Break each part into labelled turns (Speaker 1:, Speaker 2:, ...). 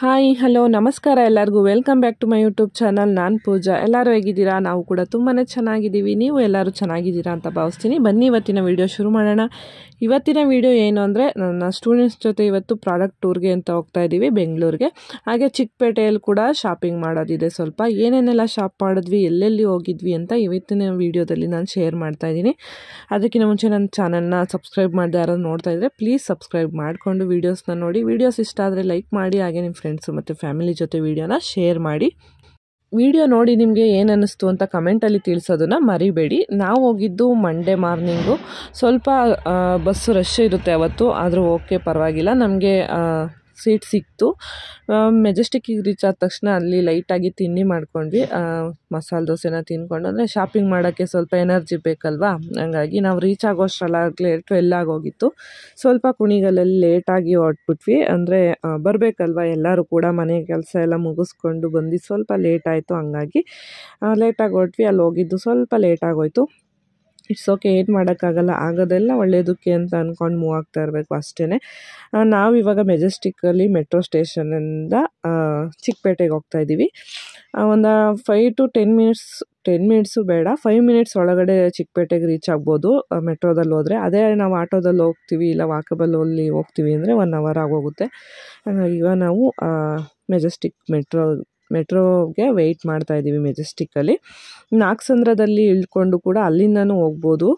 Speaker 1: hi hello ನಮಸ್ಕಾರ ಎಲ್ಲರಿಗೂ welcome back to my YouTube channel ನಾನು ಪೂಜಾ ಎಲ್ಲರೂ ಹೇಗಿದ್ದೀರಾ ನಾವು ಕೂಡ ತುಂಬಾ ಚೆನ್ನಾಗಿದ್ದೀವಿ ನೀವು ಎಲ್ಲರೂ ಚೆನ್ನಾಗಿದ್ದೀರಾ ಅಂತ ಭಾವಿಸ್ತೀನಿ ಬನ್ನಿ ಇವತ್ತಿನ ವೀಡಿಯೋ ಶುರು ಮಾಡೋಣ ಇವತ್ತಿನ ವೀಡಿಯೋ ಏನು ಅಂದರೆ ನನ್ನ ಸ್ಟೂಡೆಂಟ್ಸ್ ಜೊತೆ ಇವತ್ತು ಪ್ರಾಡಕ್ಟ್ ಟೂರ್ಗೆ ಅಂತ ಹೋಗ್ತಾ ಇದ್ದೀವಿ ಬೆಂಗಳೂರಿಗೆ ಹಾಗೆ ಚಿಕ್ಕಪೇಟೆಯಲ್ಲಿ ಕೂಡ ಶಾಪಿಂಗ್ ಮಾಡೋದಿದೆ ಸ್ವಲ್ಪ ಏನೇನೆಲ್ಲ ಶಾಪ್ ಮಾಡಿದ್ವಿ ಎಲ್ಲೆಲ್ಲಿ ಹೋಗಿದ್ವಿ ಅಂತ ಇವತ್ತಿನ ವೀಡಿಯೋದಲ್ಲಿ ನಾನು ಶೇರ್ ಮಾಡ್ತಾ ಇದ್ದೀನಿ ಅದಕ್ಕಿಂತ ಮುಂಚೆ ನನ್ನ ಚಾನಲ್ನ ಸಬ್ಸ್ಕ್ರೈಬ್ ಮಾಡಿದೆ ಯಾರು ನೋಡ್ತಾ ಇದ್ದರೆ ಪ್ಲೀಸ್ ಸಬ್ಸ್ಕ್ರೈಬ್ ಮಾಡಿಕೊಂಡು ವೀಡಿಯೋಸ್ನ ನೋಡಿ ವೀಡಿಯೋಸ್ ಇಷ್ಟ ಆದರೆ ಲೈಕ್ ಮಾಡಿ ಹಾಗೆ ನಿಮ್ಮ ಫ್ರೆಂಡ್ಸು ಮತ್ತು ಫ್ಯಾಮಿಲಿ ಜೊತೆ ವೀಡಿಯೋನ ಶೇರ್ ಮಾಡಿ ವಿಡಿಯೋ ನೋಡಿ ನಿಮಗೆ ಏನು ಅಂತ ಕಮೆಂಟಲ್ಲಿ ತಿಳಿಸೋದನ್ನು ಮರಿಬೇಡಿ ನಾವು ಹೋಗಿದ್ದು ಮಂಡೇ ಮಾರ್ನಿಂಗು ಸ್ವಲ್ಪ ಬಸ್ಸು ರಶ್ ಇರುತ್ತೆ ಅವತ್ತು ಆದರೂ ಓಕೆ ಪರವಾಗಿಲ್ಲ ನಮಗೆ ಸೀಟ್ ಸಿಕ್ತು ಮೆಜೆಸ್ಟಿಕ್ಕಿಗೆ ರೀಚ್ ಆದ ತಕ್ಷಣ ಅಲ್ಲಿ ಲೈಟಾಗಿ ತಿಂಡಿ ಮಾಡ್ಕೊಂಡ್ವಿ ಮಸಾಲೆ ದೋಸೆನ ತಿನ್ಕೊಂಡು ಅಂದರೆ ಶಾಪಿಂಗ್ ಮಾಡೋಕ್ಕೆ ಸ್ವಲ್ಪ ಎನರ್ಜಿ ಬೇಕಲ್ವಾ ಹಂಗಾಗಿ ನಾವು ರೀಚ್ ಆಗೋಷ್ಟರಲ್ಲಾಗಲೇ ಟ್ವೆಲ್ ಆಗೋಗಿತ್ತು ಸ್ವಲ್ಪ ಕುಣಿಗಲಲ್ಲಿ ಲೇಟಾಗಿ ಹೊರಟ್ಬಿಟ್ವಿ ಅಂದರೆ ಬರಬೇಕಲ್ವ ಎಲ್ಲರೂ ಕೂಡ ಮನೆ ಕೆಲಸ ಎಲ್ಲ ಮುಗಿಸ್ಕೊಂಡು ಬಂದು ಸ್ವಲ್ಪ ಲೇಟ್ ಹಂಗಾಗಿ ಲೇಟಾಗಿ ಹೊರಟ್ವಿ ಅಲ್ಲಿ ಹೋಗಿದ್ದು ಸ್ವಲ್ಪ ಲೇಟಾಗೋಯಿತು ಇಟ್ಸ್ ಓಕೆ ಏನು ಮಾಡೋಕ್ಕಾಗಲ್ಲ ಆಗೋದೆಲ್ಲ ಒಳ್ಳೆಯದಕ್ಕೆ ಅಂತ ಅಂದ್ಕೊಂಡು ಮೂವ್ ಆಗ್ತಾ ಇರಬೇಕು ಅಷ್ಟೇ ನಾವು ಇವಾಗ ಮೆಜೆಸ್ಟಿಕ್ಕಲ್ಲಿ ಮೆಟ್ರೋ ಸ್ಟೇಷನಿಂದ ಚಿಕ್ಕಪೇಟೆಗೆ ಹೋಗ್ತಾ ಇದ್ದೀವಿ ಒಂದು five to ten minutes ten minutes ಬೇಡ ಫೈವ್ ಮಿನಿಟ್ಸ್ ಒಳಗಡೆ ಚಿಕ್ಕಪೇಟೆಗೆ ರೀಚ್ ಆಗ್ಬೋದು ಮೆಟ್ರೋದಲ್ಲಿ ಹೋದರೆ ಅದೇ ನಾವು ಆಟೋದಲ್ಲಿ ಹೋಗ್ತೀವಿ ಇಲ್ಲ ವಾಕಬಲಲ್ಲಿ ಹೋಗ್ತೀವಿ ಅಂದರೆ ಒನ್ ಅವರ್ ಆಗೋಗುತ್ತೆ ಈಗ ನಾವು ಮೆಜೆಸ್ಟಿಕ್ ಮೆಟ್ರೋ ಮೆಟ್ರೋಗೆ ವೆಯ್ಟ್ ಇದ್ದೀವಿ ಮೆಜೆಸ್ಟಿಕ್ಕಲ್ಲಿ ನಾಗಸಂದ್ರದಲ್ಲಿ ಇಳ್ಕೊಂಡು ಕೂಡ ಅಲ್ಲಿಂದನೂ ಹೋಗ್ಬೋದು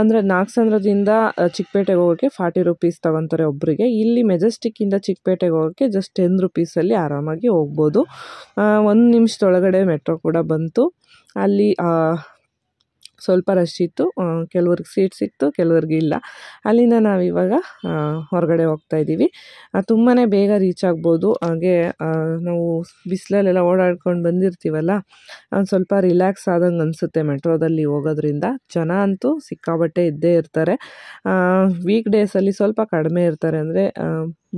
Speaker 1: ಅಂದರೆ ನಾಗಸಂದ್ರದಿಂದ ಚಿಕ್ಕಪೇಟೆಗೆ ಹೋಗೋಕ್ಕೆ ಫಾರ್ಟಿ ರುಪೀಸ್ ತೊಗೊತಾರೆ ಒಬ್ಬರಿಗೆ ಇಲ್ಲಿ ಮೆಜೆಸ್ಟಿಕ್ಕಿಂದ ಚಿಕ್ಕಪೇಟೆಗೆ ಹೋಗೋಕ್ಕೆ ಜಸ್ಟ್ ಟೆನ್ ರುಪೀಸಲ್ಲಿ ಆರಾಮಾಗಿ ಹೋಗ್ಬೋದು ಒಂದು ನಿಮಿಷದೊಳಗಡೆ ಮೆಟ್ರೋ ಕೂಡ ಬಂತು ಅಲ್ಲಿ ಸ್ವಲ್ಪ ರಶ್ ಇತ್ತು ಕೆಲವ್ರಿಗೆ ಸೀಟ್ ಸಿಕ್ತು ಕೆಲವ್ರಿಗೆ ಇಲ್ಲ ಅಲ್ಲಿಂದ ಇವಾಗ ಹೊರಗಡೆ ಹೋಗ್ತಾ ಇದ್ದೀವಿ ತುಂಬಾ ಬೇಗ ರೀಚ್ ಆಗ್ಬೋದು ಹಾಗೆ ನಾವು ಬಿಸಿಲಲ್ಲೆಲ್ಲ ಓಡಾಡ್ಕೊಂಡು ಬಂದಿರ್ತೀವಲ್ಲ ಒಂದು ಸ್ವಲ್ಪ ರಿಲ್ಯಾಕ್ಸ್ ಆದಂಗೆ ಅನಿಸುತ್ತೆ ಮೆಟ್ರೋದಲ್ಲಿ ಹೋಗೋದ್ರಿಂದ ಜನ ಅಂತೂ ಸಿಕ್ಕಾಬಟ್ಟೆ ಇದ್ದೇ ಇರ್ತಾರೆ ವೀಕ್ ಡೇಸಲ್ಲಿ ಸ್ವಲ್ಪ ಕಡಿಮೆ ಇರ್ತಾರೆ ಅಂದರೆ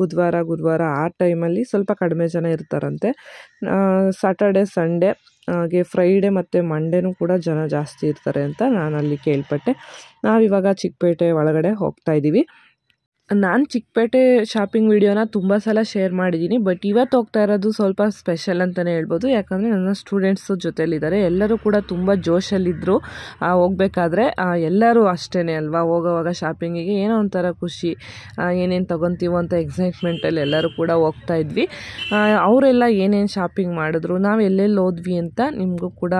Speaker 1: ಬುಧವಾರ ಗುರುವಾರ ಆ ಟೈಮಲ್ಲಿ ಸ್ವಲ್ಪ ಕಡಿಮೆ ಜನ ಇರ್ತಾರಂತೆ ಸಾಟರ್ಡೆ ಸಂಡೇ ಹಾಗೆ ಫ್ರೈಡೆ ಮತ್ತು ಮಂಡೇನೂ ಕೂಡ ಜನ ಜಾಸ್ತಿ ಇರ್ತಾರೆ ಅಂತ ನಾನು ಅಲ್ಲಿ ಕೇಳ್ಪಟ್ಟೆ ನಾವಿವಾಗ ಚಿಕ್ಕಪೇಟೆ ಒಳಗಡೆ ಹೋಗ್ತಾ ಇದ್ದೀವಿ ನಾನು ಚಿಕ್ಕಪೇಟೆ ಶಾಪಿಂಗ್ ವಿಡಿಯೋನ ತುಂಬ ಸಲ ಶೇರ್ ಮಾಡಿದ್ದೀನಿ ಬಟ್ ಇವತ್ತು ಹೋಗ್ತಾ ಇರೋದು ಸ್ವಲ್ಪ ಸ್ಪೆಷಲ್ ಅಂತಲೇ ಹೇಳ್ಬೋದು ಯಾಕಂದರೆ ನನ್ನ ಸ್ಟೂಡೆಂಟ್ಸು ಜೊತೆಯಲ್ಲಿದ್ದಾರೆ ಎಲ್ಲರೂ ಕೂಡ ತುಂಬ ಜೋಶಲ್ಲಿದ್ದರು ಹೋಗಬೇಕಾದ್ರೆ ಎಲ್ಲರೂ ಅಷ್ಟೇ ಅಲ್ವಾ ಹೋಗೋವಾಗ ಶಾಪಿಂಗಿಗೆ ಏನೋ ಒಂಥರ ಖುಷಿ ಏನೇನು ತೊಗೊತೀವೋ ಅಂತ ಎಕ್ಸೈಟ್ಮೆಂಟಲ್ಲಿ ಎಲ್ಲರೂ ಕೂಡ ಹೋಗ್ತಾ ಇದ್ವಿ ಅವರೆಲ್ಲ ಏನೇನು ಶಾಪಿಂಗ್ ಮಾಡಿದ್ರು ನಾವು ಎಲ್ಲೆಲ್ಲಿ ಹೋದ್ವಿ ಅಂತ ನಿಮಗೂ ಕೂಡ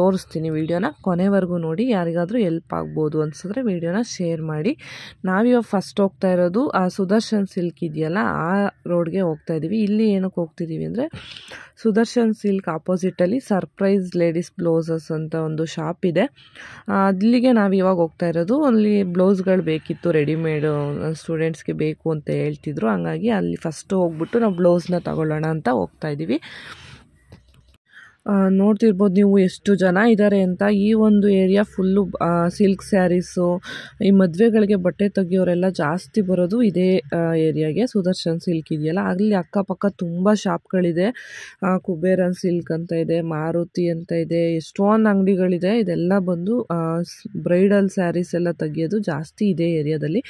Speaker 1: ತೋರಿಸ್ತೀನಿ ವೀಡಿಯೋನ ಕೊನೆವರೆಗೂ ನೋಡಿ ಯಾರಿಗಾದರೂ ಎಲ್ಪ್ ಆಗ್ಬೋದು ಅನ್ಸಿದ್ರೆ ವೀಡಿಯೋನ ಶೇರ್ ಮಾಡಿ ನಾವಿವಾಗ ಫಸ್ಟ್ ಹೋಗ್ತಾ ಇರೋದು ಇರೋದು ಆ ಸುದರ್ಶನ್ ಸಿಲ್ಕ್ ಇದೆಯಲ್ಲ ಆ ರೋಡ್ಗೆ ಹೋಗ್ತಾ ಇದ್ದೀವಿ ಇಲ್ಲಿ ಏನಕ್ಕೆ ಹೋಗ್ತಿದ್ದೀವಿ ಅಂದರೆ ಸುದರ್ಶನ್ ಸಿಲ್ಕ್ ಆಪೋಸಿಟಲ್ಲಿ ಸರ್ಪ್ರೈಸ್ ಲೇಡೀಸ್ ಬ್ಲೌಸಸ್ ಅಂತ ಒಂದು ಶಾಪ್ ಇದೆ ಅಲ್ಲಿಗೆ ನಾವು ಇವಾಗ ಹೋಗ್ತಾ ಇರೋದು ಅಲ್ಲಿ ಬ್ಲೌಸ್ಗಳು ಬೇಕಿತ್ತು ರೆಡಿಮೇಡ್ ಸ್ಟೂಡೆಂಟ್ಸ್ಗೆ ಬೇಕು ಅಂತ ಹೇಳ್ತಿದ್ರು ಹಂಗಾಗಿ ಅಲ್ಲಿ ಫಸ್ಟು ಹೋಗ್ಬಿಟ್ಟು ನಾವು ಬ್ಲೌಸ್ನ ತಗೊಳ್ಳೋಣ ಅಂತ ಹೋಗ್ತಾ ಇದ್ದೀವಿ ನೋಡ್ತಿರ್ಬೋದು ನೀವು ಎಷ್ಟು ಜನ ಇದ್ದಾರೆ ಅಂತ ಈ ಒಂದು ಏರಿಯಾ ಫುಲ್ಲು ಸಿಲ್ಕ್ ಸ್ಯಾರೀಸು ಈ ಮದುವೆಗಳಿಗೆ ಬಟ್ಟೆ ತೆಗಿಯೋರೆಲ್ಲ ಜಾಸ್ತಿ ಬರೋದು ಇದೇ ಏರಿಯಾಗೆ ಸುದರ್ಶನ್ ಸಿಲ್ಕ್ ಇದೆಯಲ್ಲ ಅಲ್ಲಿ ಅಕ್ಕಪಕ್ಕ ತುಂಬ ಶಾಪ್ಗಳಿದೆ ಕುಬೇರನ್ ಸಿಲ್ಕ್ ಅಂತ ಇದೆ ಮಾರುತಿ ಅಂತ ಇದೆ ಎಷ್ಟೊಂದು ಅಂಗಡಿಗಳಿದೆ ಇದೆಲ್ಲ ಬಂದು ಬ್ರೈಡಲ್ ಸ್ಯಾರೀಸ್ ಎಲ್ಲ ತೆಗಿಯೋದು ಜಾಸ್ತಿ ಇದೇ ಏರಿಯಾದಲ್ಲಿ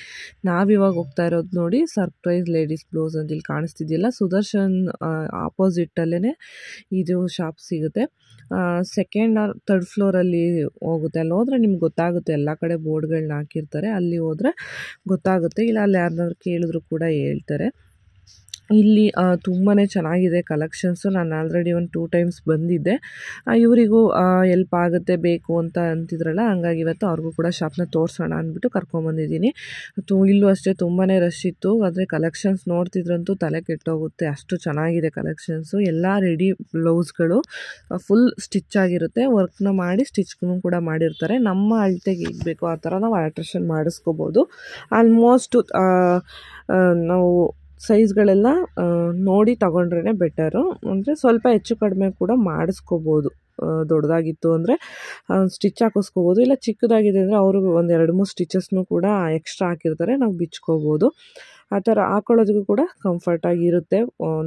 Speaker 1: ನಾವಿವಾಗ ಹೋಗ್ತಾ ಇರೋದು ನೋಡಿ ಸರ್ಪ್ರೈಸ್ ಲೇಡೀಸ್ ಬ್ಲೌಸ್ ಅಂತ ಇಲ್ಲಿ ಕಾಣಿಸ್ತಿದೆಯಲ್ಲ ಸುದರ್ಶನ್ ಆಪೋಸಿಟಲ್ಲೇ ಇದು ಶಾಪ್ ಸಿ ಸಿಗುತ್ತೆ ಸೆಕೆಂಡ್ ಆರ್ ತರ್ಡ್ ಫ್ಲೋರಲ್ಲಿ ಹೋಗುತ್ತೆ ಅಲ್ಲಿ ಹೋದರೆ ನಿಮ್ಗೆ ಗೊತ್ತಾಗುತ್ತೆ ಎಲ್ಲ ಕಡೆ ಬೋರ್ಡ್ಗಳನ್ನ ಹಾಕಿರ್ತಾರೆ ಅಲ್ಲಿ ಹೋದರೆ ಗೊತ್ತಾಗುತ್ತೆ ಇಲ್ಲ ಅಲ್ಲಿ ಯಾರನ್ನಾದ್ರು ಕೇಳಿದ್ರು ಕೂಡ ಹೇಳ್ತಾರೆ ಇಲ್ಲಿ ತುಂಬಾ ಚೆನ್ನಾಗಿದೆ ಕಲೆಕ್ಷನ್ಸು ನಾನು ಆಲ್ರೆಡಿ ಒಂದು ಟೂ ಟೈಮ್ಸ್ ಬಂದಿದ್ದೆ ಇವರಿಗೂ ಎಲ್ಪ್ ಆಗುತ್ತೆ ಬೇಕು ಅಂತ ಅಂತಿದ್ರಲ್ಲ ಹಂಗಾಗಿ ಇವತ್ತು ಅವ್ರಿಗೂ ಕೂಡ ಶಾಪ್ನ ತೋರಿಸೋಣ ಅಂದ್ಬಿಟ್ಟು ಕರ್ಕೊಂಡ್ಬಂದಿದ್ದೀನಿ ತು ಇಲ್ಲೂ ಅಷ್ಟೇ ತುಂಬಾ ರಶ್ ಇತ್ತು ಆದರೆ ಕಲೆಕ್ಷನ್ಸ್ ನೋಡ್ತಿದ್ರಂತೂ ತಲೆ ಕೆಟ್ಟೋಗುತ್ತೆ ಅಷ್ಟು ಚೆನ್ನಾಗಿದೆ ಕಲೆಕ್ಷನ್ಸು ಎಲ್ಲ ರೆಡಿ ಬ್ಲೌಸ್ಗಳು ಫುಲ್ ಸ್ಟಿಚ್ ಆಗಿರುತ್ತೆ ವರ್ಕ್ನ ಮಾಡಿ ಸ್ಟಿಚ್ನು ಕೂಡ ಮಾಡಿರ್ತಾರೆ ನಮ್ಮ ಅಳತೆಗೆ ಬೇಕೋ ಆ ಥರ ನಾವು ಆಲ್ಟ್ರೇಷನ್ ಮಾಡಿಸ್ಕೋಬೋದು ಆಲ್ಮೋಸ್ಟು ನಾವು ಸೈಜ್ಗಳೆಲ್ಲ ನೋಡಿ ತಗೊಂಡ್ರೇ ಬೆಟರು ಅಂದರೆ ಸ್ವಲ್ಪ ಹೆಚ್ಚು ಕಡಿಮೆ ಕೂಡ ಮಾಡಿಸ್ಕೋಬೋದು ದೊಡ್ಡದಾಗಿತ್ತು ಅಂದರೆ ಸ್ಟಿಚ್ ಹಾಕಿಸ್ಕೋಬೋದು ಇಲ್ಲ ಚಿಕ್ಕದಾಗಿದೆ ಅಂದರೆ ಅವರು ಒಂದು ಎರಡು ಮೂರು ಸ್ಟಿಚಸ್ನು ಕೂಡ ಎಕ್ಸ್ಟ್ರಾ ಹಾಕಿರ್ತಾರೆ ನಾವು ಬಿಚ್ಕೋಬೋದು ಆ ಥರ ಹಾಕೊಳ್ಳೋದಕ್ಕೂ ಕೂಡ ಕಂಫರ್ಟಾಗಿರುತ್ತೆ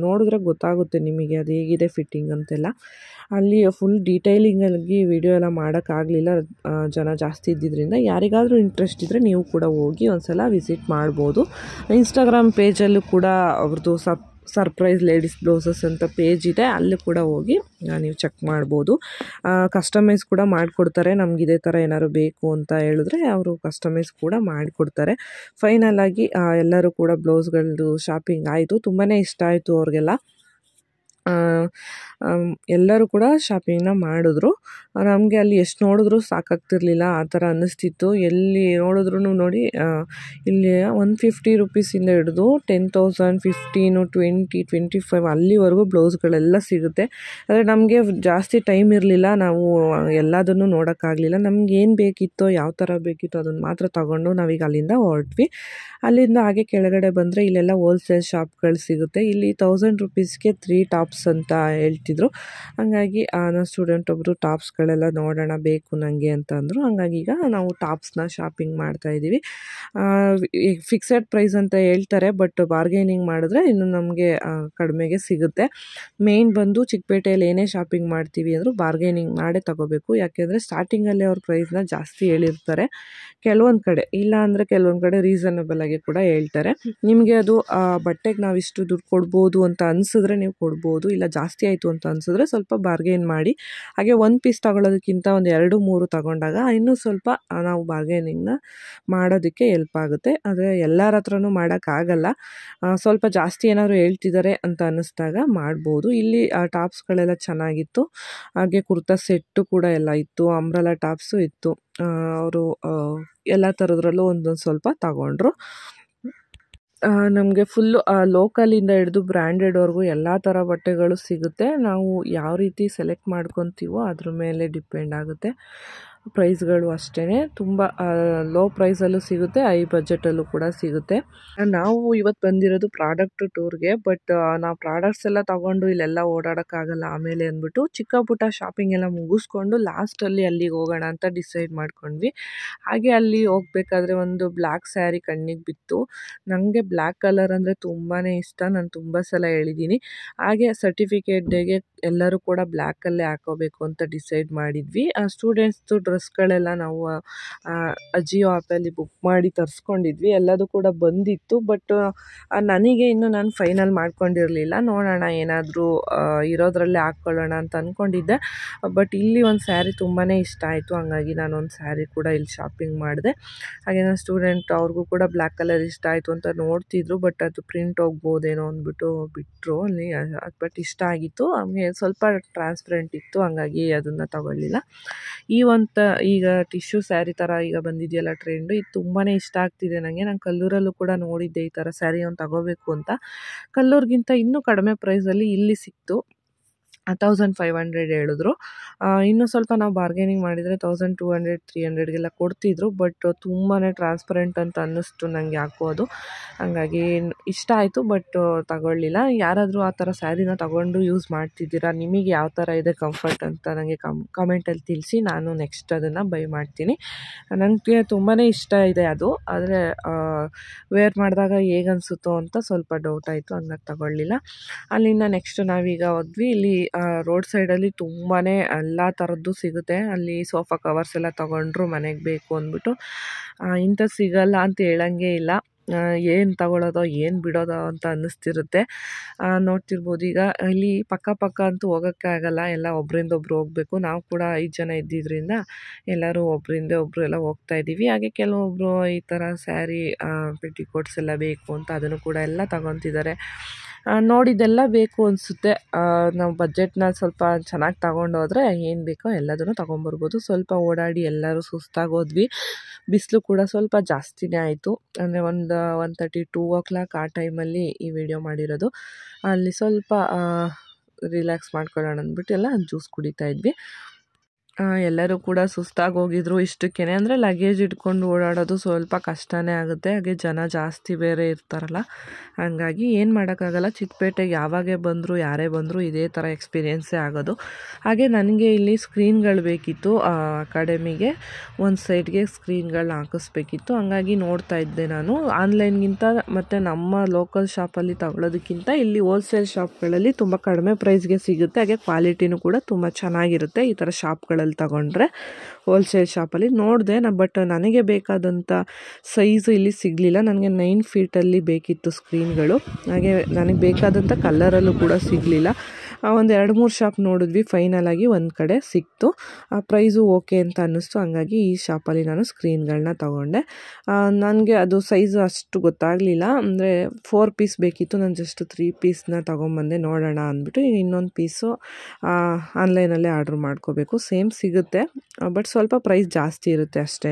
Speaker 1: ನೋಡಿದ್ರೆ ಗೊತ್ತಾಗುತ್ತೆ ನಿಮಗೆ ಅದು ಹೇಗಿದೆ ಫಿಟ್ಟಿಂಗ್ ಅಂತೆಲ್ಲ ಅಲ್ಲಿ ಫುಲ್ ಡೀಟೈಲಿಂಗಲ್ಲಿ ವಿಡಿಯೋ ಎಲ್ಲ ಮಾಡೋಕ್ಕಾಗಲಿಲ್ಲ ಜನ ಜಾಸ್ತಿ ಇದ್ದಿದ್ದರಿಂದ ಯಾರಿಗಾದರೂ ಇಂಟ್ರೆಸ್ಟ್ ಇದ್ದರೆ ನೀವು ಕೂಡ ಹೋಗಿ ಒಂದು ಸಲ ವಿಸಿಟ್ ಮಾಡ್ಬೋದು ಇನ್ಸ್ಟಾಗ್ರಾಮ್ ಪೇಜಲ್ಲೂ ಕೂಡ ಅವ್ರದ್ದು ಸಪ್ ಸರ್ಪ್ರೈಸ್ ಲೇಡೀಸ್ ಬ್ಲೌಸಸ್ ಅಂತ ಪೇಜ್ ಇದೆ ಅಲ್ಲಿ ಕೂಡ ಹೋಗಿ ನೀವು ಚೆಕ್ ಮಾಡ್ಬೋದು ಕಸ್ಟಮೈಸ್ ಕೂಡ ಮಾಡಿಕೊಡ್ತಾರೆ ನಮ್ಗೆ ಇದೇ ಥರ ಏನಾದ್ರು ಬೇಕು ಅಂತ ಹೇಳಿದ್ರೆ ಅವರು ಕಸ್ಟಮೈಸ್ ಕೂಡ ಮಾಡಿಕೊಡ್ತಾರೆ ಫೈನಲ್ ಆಗಿ ಎಲ್ಲರೂ ಕೂಡ ಬ್ಲೌಸ್ಗಳದ್ದು ಶಾಪಿಂಗ್ ಆಯಿತು ತುಂಬಾ ಇಷ್ಟ ಆಯಿತು ಅವ್ರಿಗೆಲ್ಲ ಎಲ್ಲರೂ ಕೂಡ ಶಾಪಿಂಗ್ನ ಮಾಡಿದ್ರು ನಮಗೆ ಅಲ್ಲಿ ಎಷ್ಟು ನೋಡಿದ್ರೂ ಸಾಕಾಗ್ತಿರ್ಲಿಲ್ಲ ಆ ಥರ ಅನ್ನಿಸ್ತಿತ್ತು ಎಲ್ಲಿ ನೋಡಿದ್ರೂ ನೋಡಿ ಇಲ್ಲಿ ಒನ್ ಫಿಫ್ಟಿ ರುಪೀಸಿಂದ ಹಿಡಿದು ten thousand fifteen twenty twenty five ಅಲ್ಲಿವರೆಗೂ ಬ್ಲೌಸ್ಗಳೆಲ್ಲ ಸಿಗುತ್ತೆ ಆದರೆ ನಮಗೆ ಜಾಸ್ತಿ ಟೈಮ್ ಇರಲಿಲ್ಲ ನಾವು ಎಲ್ಲದನ್ನು ನೋಡೋಕ್ಕಾಗಲಿಲ್ಲ ನಮ್ಗೆ ಏನು ಬೇಕಿತ್ತೋ ಯಾವ ಥರ ಬೇಕಿತ್ತೋ ಅದನ್ನು ಮಾತ್ರ ತೊಗೊಂಡು ನಾವೀಗ ಅಲ್ಲಿಂದ ಹೊರಟ್ವಿ ಅಲ್ಲಿಂದ ಹಾಗೆ ಕೆಳಗಡೆ ಬಂದರೆ ಇಲ್ಲೆಲ್ಲ ಹೋಲ್ಸೇಲ್ ಶಾಪ್ಗಳು ಸಿಗುತ್ತೆ ಇಲ್ಲಿ ತೌಸಂಡ್ ರುಪೀಸ್ಗೆ ತ್ರೀ ಟಾಪ್ ಟಾಪ್ಸ್ ಅಂತ ಹೇಳ್ತಿದ್ರು ಹಂಗಾಗಿ ನನ್ನ ಸ್ಟೂಡೆಂಟ್ ಒಬ್ಬರು ಟಾಪ್ಸ್ಗಳೆಲ್ಲ ನೋಡೋಣ ಬೇಕು ನನಗೆ ಅಂತ ಅಂದರು ಹಂಗಾಗಿ ಈಗ ನಾವು ಟಾಪ್ಸ್ನ ಶಾಪಿಂಗ್ ಮಾಡ್ತಾ ಇದ್ದೀವಿ ಫಿಕ್ಸೆಡ್ ಪ್ರೈಸ್ ಅಂತ ಹೇಳ್ತಾರೆ ಬಟ್ ಬಾರ್ಗೇನಿಂಗ್ ಮಾಡಿದ್ರೆ ಇನ್ನು ನಮಗೆ ಕಡಿಮೆಗೆ ಸಿಗುತ್ತೆ ಮೇಯ್ನ್ ಬಂದು ಚಿಕ್ಕಪೇಟೆಯಲ್ಲಿ ಏನೇ ಶಾಪಿಂಗ್ ಮಾಡ್ತೀವಿ ಅಂದರೂ ಬಾರ್ಗೇನಿಂಗ್ ಮಾಡೇ ತಗೋಬೇಕು ಯಾಕೆಂದರೆ ಸ್ಟಾರ್ಟಿಂಗಲ್ಲಿ ಅವ್ರ ಪ್ರೈಸ್ನ ಜಾಸ್ತಿ ಹೇಳಿರ್ತಾರೆ ಕೆಲವೊಂದು ಕಡೆ ಇಲ್ಲ ಅಂದರೆ ಕೆಲವೊಂದು ಕಡೆ ರೀಸನಬಲ್ ಆಗಿ ಕೂಡ ಹೇಳ್ತಾರೆ ನಿಮಗೆ ಅದು ಬಟ್ಟೆಗೆ ನಾವು ಇಷ್ಟು ದುಡ್ಡು ಕೊಡ್ಬೋದು ಅಂತ ಅನಿಸಿದ್ರೆ ನೀವು ಕೊಡ್ಬೋದು ಇಲ್ಲ ಜಾಸ್ತಿ ಆಯಿತು ಅಂತ ಅನಿಸಿದ್ರೆ ಸ್ವಲ್ಪ ಬಾರ್ಗೇನ್ ಮಾಡಿ ಹಾಗೆ ಒಂದು ಪೀಸ್ ತಗೊಳ್ಳೋದಕ್ಕಿಂತ ಒಂದು ಎರಡು ಮೂರು ತಗೊಂಡಾಗ ಇನ್ನೂ ಸ್ವಲ್ಪ ನಾವು ಬಾರ್ಗೇನಿಂಗ್ನ ಮಾಡೋದಕ್ಕೆ ಎಲ್ಪ್ ಆಗುತ್ತೆ ಆದರೆ ಎಲ್ಲರ ಹತ್ರನೂ ಮಾಡೋಕ್ಕಾಗಲ್ಲ ಸ್ವಲ್ಪ ಜಾಸ್ತಿ ಏನಾದರೂ ಹೇಳ್ತಿದ್ದಾರೆ ಅಂತ ಅನ್ನಿಸ್ದಾಗ ಮಾಡ್ಬೋದು ಇಲ್ಲಿ ಟಾಪ್ಸ್ಗಳೆಲ್ಲ ಚೆನ್ನಾಗಿತ್ತು ಹಾಗೆ ಕುರ್ತಾ ಸೆಟ್ಟು ಕೂಡ ಎಲ್ಲ ಇತ್ತು ಅಂಬ್ರಲ ಟಾಪ್ಸು ಇತ್ತು ಅವರು ಎಲ್ಲ ಥರದ್ರಲ್ಲೂ ಒಂದೊಂದು ಸ್ವಲ್ಪ ತಗೊಂಡ್ರು ನಮಗೆ ಫುಲ್ಲು ಲೋಕಲಿಂದ ಹಿಡಿದು ಬ್ರ್ಯಾಂಡೆಡ್ವರೆಗೂ ಎಲ್ಲ ಥರ ಬಟ್ಟೆಗಳು ಸಿಗುತ್ತೆ ನಾವು ಯಾವ ರೀತಿ ಸೆಲೆಕ್ಟ್ ಮಾಡ್ಕೊತೀವೋ ಅದ್ರ ಮೇಲೆ ಡಿಪೆಂಡ್ ಆಗುತ್ತೆ ಪ್ರೈಸ್ಗಳು ಅಷ್ಟೇ ತುಂಬ ಲೋ ಪ್ರೈಸಲ್ಲೂ ಸಿಗುತ್ತೆ ಐ ಬಜೆಟಲ್ಲೂ ಕೂಡ ಸಿಗುತ್ತೆ ನಾವು ಇವತ್ತು ಬಂದಿರೋದು ಪ್ರಾಡಕ್ಟ್ ಟೂರ್ಗೆ ಬಟ್ ನಾವು ಪ್ರಾಡಕ್ಟ್ಸ್ ಎಲ್ಲ ತಗೊಂಡು ಇಲ್ಲೆಲ್ಲ ಓಡಾಡೋಕ್ಕಾಗಲ್ಲ ಆಮೇಲೆ ಅಂದ್ಬಿಟ್ಟು ಚಿಕ್ಕ ಪುಟ್ಟ ಶಾಪಿಂಗ್ ಎಲ್ಲ ಮುಗಿಸ್ಕೊಂಡು ಲಾಸ್ಟಲ್ಲಿ ಅಲ್ಲಿಗೆ ಹೋಗೋಣ ಅಂತ ಡಿಸೈಡ್ ಮಾಡ್ಕೊಂಡ್ವಿ ಹಾಗೆ ಅಲ್ಲಿ ಹೋಗ್ಬೇಕಾದ್ರೆ ಒಂದು ಬ್ಲ್ಯಾಕ್ ಸ್ಯಾರಿ ಕಣ್ಣಿಗೆ ಬಿತ್ತು ನನಗೆ ಬ್ಲ್ಯಾಕ್ ಕಲರ್ ಅಂದರೆ ತುಂಬಾ ಇಷ್ಟ ನಾನು ತುಂಬ ಸಲ ಹೇಳಿದ್ದೀನಿ ಹಾಗೆ ಸರ್ಟಿಫಿಕೇಟ್ ಡೇಗೆ ಎಲ್ಲರೂ ಕೂಡ ಬ್ಲ್ಯಾಕಲ್ಲೇ ಹಾಕೋಬೇಕು ಅಂತ ಡಿಸೈಡ್ ಮಾಡಿದ್ವಿ ಸ್ಟೂಡೆಂಟ್ಸ್ದು ಡ್ರೆಸ್ಗಳೆಲ್ಲ ನಾವು ಅಜಿಯೋ ಆ್ಯಪಲ್ಲಿ ಬುಕ್ ಮಾಡಿ ತರಿಸ್ಕೊಂಡಿದ್ವಿ ಎಲ್ಲದೂ ಕೂಡ ಬಂದಿತ್ತು ಬಟ್ ನನಗೆ ಇನ್ನೂ ನಾನು ಫೈನಲ್ ಮಾಡ್ಕೊಂಡಿರಲಿಲ್ಲ ನೋಡೋಣ ಏನಾದರೂ ಇರೋದರಲ್ಲೇ ಹಾಕ್ಕೊಳ್ಳೋಣ ಅಂತ ಅಂದ್ಕೊಂಡಿದ್ದೆ ಬಟ್ ಇಲ್ಲಿ ಒಂದು ಸ್ಯಾರಿ ತುಂಬಾ ಇಷ್ಟ ಆಯಿತು ಹಂಗಾಗಿ ನಾನೊಂದು ಸ್ಯಾರಿ ಕೂಡ ಇಲ್ಲಿ ಶಾಪಿಂಗ್ ಮಾಡಿದೆ ಹಾಗೆ ನನ್ನ ಸ್ಟೂಡೆಂಟ್ ಅವ್ರಿಗೂ ಕೂಡ ಬ್ಲ್ಯಾಕ್ ಕಲರ್ ಇಷ್ಟ ಆಯಿತು ಅಂತ ನೋಡ್ತಿದ್ರು ಬಟ್ ಅದು ಪ್ರಿಂಟ್ ಹೋಗ್ಬೋದೇನೋ ಅಂದ್ಬಿಟ್ಟು ಬಿಟ್ಟರು ಅಲ್ಲಿ ಅದು ಬಟ್ ಇಷ್ಟ ಆಗಿತ್ತು ಆಮೇಲೆ ಸ್ವಲ್ಪ ಟ್ರಾನ್ಸ್ಪರೆಂಟ್ ಇತ್ತು ಹಂಗಾಗಿ ಅದನ್ನು ತಗೊಳ್ಳಿಲ್ಲ ಈ ಒಂದು ಈಗ ಟಿಶ್ಯೂ ಸ್ಯಾರಿ ಥರ ಈಗ ಬಂದಿದೆಯಲ್ಲ ಟ್ರೆಂಡು ಇದು ತುಂಬಾ ಇಷ್ಟ ಆಗ್ತಿದೆ ನನಗೆ ನಾನು ಕಲ್ಲೂರಲ್ಲೂ ಕೂಡ ನೋಡಿದ್ದೆ ಈ ಥರ ಸ್ಯಾರಿ ಒಂದು ತಗೋಬೇಕು ಅಂತ ಕಲ್ಲೂರಿಗಿಂತ ಇನ್ನೂ ಕಡಿಮೆ ಪ್ರೈಸಲ್ಲಿ ಇಲ್ಲಿ ಸಿಕ್ತು ತೌಸಂಡ್ ಫೈವ್ ಹಂಡ್ರೆಡ್ ಹೇಳಿದ್ರು ಇನ್ನೂ ಸ್ವಲ್ಪ ನಾವು ಬಾರ್ಗೇನಿಂಗ್ ಮಾಡಿದರೆ ತೌಸಂಡ್ ಟೂ ಹಂಡ್ರೆಡ್ ತ್ರೀ ಹಂಡ್ರೆಡ್ಗೆಲ್ಲ ಕೊಡ್ತಿದ್ರು ಬಟ್ ತುಂಬಾ ಟ್ರಾನ್ಸ್ಪರೆಂಟ್ ಅಂತ ಅನ್ನಿಸ್ತು ನನಗೆ ಯಾಕೋ ಅದು ಹಾಗಾಗಿ ಇಷ್ಟ ಆಯಿತು ಬಟ್ ತಗೊಳ್ಳಿಲ್ಲ ಯಾರಾದರೂ ಆ ಥರ ಸ್ಯಾರಿನ ತೊಗೊಂಡು ಯೂಸ್ ಮಾಡ್ತಿದ್ದೀರಾ ನಿಮಗೆ ಯಾವ ಥರ ಇದೆ ಕಂಫರ್ಟ್ ಅಂತ ನನಗೆ ಕಮ್ ಕಮೆಂಟಲ್ಲಿ ತಿಳಿಸಿ ನಾನು ನೆಕ್ಸ್ಟ್ ಅದನ್ನು ಬೈ ಮಾಡ್ತೀನಿ ನನಗೆ ತುಂಬಾ ಇಷ್ಟ ಇದೆ ಅದು ಆದರೆ ವೇರ್ ಮಾಡಿದಾಗ ಹೇಗನ್ಸುತ್ತೋ ಅಂತ ಸ್ವಲ್ಪ ಡೌಟ್ ಆಯಿತು ಹಂಗಾಗಿ ತಗೊಳ್ಳಿಲ್ಲ ಅಲ್ಲಿಂದ ನೆಕ್ಸ್ಟ್ ನಾವೀಗ ಹೋದ್ವಿ ಇಲ್ಲಿ ರೋಡ್ ಸೈಡಲ್ಲಿ ತುಂಬಾ ಎಲ್ಲ ಥರದ್ದು ಸಿಗುತ್ತೆ ಅಲ್ಲಿ ಸೋಫಾ ಕವರ್ಸ್ ಎಲ್ಲ ತೊಗೊಂಡ್ರು ಮನೆಗೆ ಬೇಕು ಅಂದ್ಬಿಟ್ಟು ಇಂಥ ಸಿಗಲ್ಲ ಅಂತ ಹೇಳಂಗೆ ಇಲ್ಲ ಏನು ತಗೊಳ್ಳೋದೋ ಏನು ಬಿಡೋದೋ ಅಂತ ಅನ್ನಿಸ್ತಿರುತ್ತೆ ನೋಡ್ತಿರ್ಬೋದು ಈಗ ಇಲ್ಲಿ ಪಕ್ಕ ಪಕ್ಕ ಅಂತೂ ಹೋಗೋಕ್ಕೆ ಆಗಲ್ಲ ಎಲ್ಲ ಒಬ್ಬರಿಂದ ಒಬ್ರು ಹೋಗಬೇಕು ನಾವು ಕೂಡ ಐದು ಜನ ಇದ್ದಿದ್ದರಿಂದ ಎಲ್ಲರೂ ಒಬ್ಬರಿಂದ ಒಬ್ಬರು ಎಲ್ಲ ಹೋಗ್ತಾ ಇದ್ದೀವಿ ಹಾಗೆ ಕೆಲವೊಬ್ಬರು ಈ ಥರ ಸ್ಯಾರಿ ಪೆಟಿಕೋಟ್ಸ್ ಎಲ್ಲ ಬೇಕು ಅಂತ ಅದನ್ನು ಕೂಡ ಎಲ್ಲ ತಗೊತಿದ್ದಾರೆ ನೋಡಿದ್ದೆಲ್ಲ ಬೇಕು ಅನಿಸುತ್ತೆ ನಾವು ಬಜೆಟ್ನ ಸ್ವಲ್ಪ ಚೆನ್ನಾಗಿ ಹೋದರೆ ಏನು ಬೇಕೋ ಎಲ್ಲದನ್ನು ತೊಗೊಂಬರ್ಬೋದು ಸ್ವಲ್ಪ ಓಡಾಡಿ ಎಲ್ಲರೂ ಸುಸ್ತಾಗೋದ್ವಿ ಬಿಸಿಲು ಕೂಡ ಸ್ವಲ್ಪ ಜಾಸ್ತಿನೇ ಆಯಿತು ಅಂದರೆ ಒಂದು one thirty two o'clock ಆ ಟೈಮಲ್ಲಿ ಈ ವಿಡಿಯೋ ಮಾಡಿರೋದು ಅಲ್ಲಿ ಸ್ವಲ್ಪ ರಿಲ್ಯಾಕ್ಸ್ ಮಾಡ್ಕೊಳ್ಳೋಣ ಅಂದ್ಬಿಟ್ಟು ಎಲ್ಲ ಜ್ಯೂಸ್ ಕುಡಿತಾ ಇದ್ವಿ ಎಲ್ಲರೂ ಕೂಡ ಸುಸ್ತಾಗಿ ಹೋಗಿದ್ರು ಇಷ್ಟಕ್ಕೇನೆ ಅಂದರೆ ಲಗೇಜ್ ಇಟ್ಕೊಂಡು ಓಡಾಡೋದು ಸ್ವಲ್ಪ ಕಷ್ಟನೇ ಆಗುತ್ತೆ ಹಾಗೆ ಜನ ಜಾಸ್ತಿ ಬೇರೆ ಇರ್ತಾರಲ್ಲ ಹಾಗಾಗಿ ಏನು ಮಾಡೋಕ್ಕಾಗಲ್ಲ ಚಿಕ್ಕಪೇಟೆಗೆ ಯಾವಾಗೇ ಬಂದರೂ ಯಾರೇ ಬಂದರೂ ಇದೇ ಥರ ಎಕ್ಸ್ಪೀರಿಯೆನ್ಸೇ ಆಗೋದು ಹಾಗೆ ನನಗೆ ಇಲ್ಲಿ ಸ್ಕ್ರೀನ್ಗಳು ಬೇಕಿತ್ತು ಅಕಾಡೆಮಿಗೆ ಒಂದು ಸೈಡ್ಗೆ ಸ್ಕ್ರೀನ್ಗಳನ್ನ ಹಾಕಿಸ್ಬೇಕಿತ್ತು ಹಾಗಾಗಿ ನೋಡ್ತಾ ಇದ್ದೆ ನಾನು ಆನ್ಲೈನ್ಗಿಂತ ಮತ್ತು ನಮ್ಮ ಲೋಕಲ್ ಶಾಪಲ್ಲಿ ತಗೊಳ್ಳೋದಕ್ಕಿಂತ ಇಲ್ಲಿ ಹೋಲ್ಸೇಲ್ ಶಾಪ್ಗಳಲ್ಲಿ ತುಂಬ ಕಡಿಮೆ ಪ್ರೈಸ್ಗೆ ಸಿಗುತ್ತೆ ಹಾಗೆ ಕ್ವಾಲಿಟಿನೂ ಕೂಡ ತುಂಬ ಚೆನ್ನಾಗಿರುತ್ತೆ ಈ ಥರ ಶಾಪ್ಗಳು ಶಾಪ್ಗಳಲ್ಲಿ ತಗೊಂಡ್ರೆ ಹೋಲ್ಸೇಲ್ ಶಾಪಲ್ಲಿ ನೋಡಿದೆ ನಾ ಬಟ್ ನನಗೆ ಬೇಕಾದಂಥ ಸೈಜು ಇಲ್ಲಿ ಸಿಗಲಿಲ್ಲ ನನಗೆ ನೈನ್ ಫೀಟಲ್ಲಿ ಬೇಕಿತ್ತು ಸ್ಕ್ರೀನ್ಗಳು ಹಾಗೆ ನನಗೆ ಬೇಕಾದಂಥ ಕಲರಲ್ಲೂ ಕೂಡ ಸಿಗಲಿಲ್ಲ ಒಂದು ಎರಡು ಮೂರು ಶಾಪ್ ನೋಡಿದ್ವಿ ಫೈನಲಾಗಿ ಒಂದು ಕಡೆ ಸಿಕ್ತು ಆ ಪ್ರೈಸು ಓಕೆ ಅಂತ ಅನ್ನಿಸ್ತು ಹಂಗಾಗಿ ಈ ಶಾಪಲ್ಲಿ ನಾನು ಸ್ಕ್ರೀನ್ಗಳನ್ನ ತೊಗೊಂಡೆ ನನಗೆ ಅದು ಸೈಜು ಅಷ್ಟು ಗೊತ್ತಾಗಲಿಲ್ಲ ಅಂದರೆ ಫೋರ್ ಪೀಸ್ ಬೇಕಿತ್ತು ನಾನು ಜಸ್ಟ್ ತ್ರೀ ಪೀಸ್ನ ತೊಗೊಂಬಂದೆ ನೋಡೋಣ ಅಂದ್ಬಿಟ್ಟು ಇನ್ನೊಂದು ಪೀಸು ಆನ್ಲೈನಲ್ಲೇ ಆರ್ಡ್ರ್ ಮಾಡ್ಕೋಬೇಕು ಸೇಮ್ ಸಿಗುತ್ತೆ ಬಟ್ ಸ್ವಲ್ಪ ಪ್ರೈಸ್ ಜಾಸ್ತಿ ಇರುತ್ತೆ ಅಷ್ಟೇ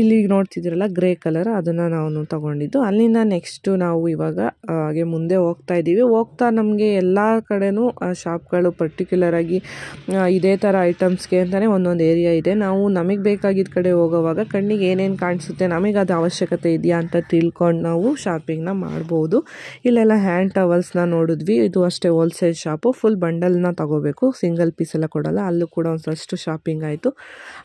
Speaker 1: ಇಲ್ಲಿ ನೋಡ್ತಿದ್ದೀರಲ್ಲ ಗ್ರೇ ಕಲರ್ ಅದನ್ನು ನಾವು ತೊಗೊಂಡಿದ್ದು ಅಲ್ಲಿಂದ ನೆಕ್ಸ್ಟು ನಾವು ಇವಾಗ ಹಾಗೆ ಮುಂದೆ ಹೋಗ್ತಾ ಇದ್ದೀವಿ ಹೋಗ್ತಾ ನಮಗೆ ಎಲ್ಲ ಕಡೆನೂ ಶಾಪ್ಗಳು ಪರ್ಟಿಕ್ಯುಲರ್ ಆಗಿ ಇದೇ ಥರ ಐಟಮ್ಸ್ಗೆ ಅಂತಲೇ ಒಂದೊಂದು ಏರಿಯಾ ಇದೆ ನಾವು ನಮಗೆ ಬೇಕಾಗಿದ್ದ ಕಡೆ ಹೋಗೋವಾಗ ಕಣ್ಣಿಗೆ ಏನೇನು ಕಾಣಿಸುತ್ತೆ ನಮಗೆ ಅದು ಅವಶ್ಯಕತೆ ಇದೆಯಾ ಅಂತ ತಿಳ್ಕೊಂಡು ನಾವು ಶಾಪಿಂಗ್ನ ಮಾಡ್ಬೋದು ಇಲ್ಲೆಲ್ಲ ಹ್ಯಾಂಡ್ ಟವಲ್ಸ್ನ ನೋಡಿದ್ವಿ ಇದು ಅಷ್ಟೇ ಹೋಲ್ಸೇಲ್ ಶಾಪು ಫುಲ್ ಬಂಡಲ್ನ ತಗೋಬೇಕು ಸಿಂಗಲ್ ಪೀಸ್ ಕೊಡೋಲ್ಲ ಕೊಡಲ್ಲ ಅಲ್ಲೂ ಕೂಡ ಒಂದಷ್ಟು ಶಾಪಿಂಗ್ ಆಯಿತು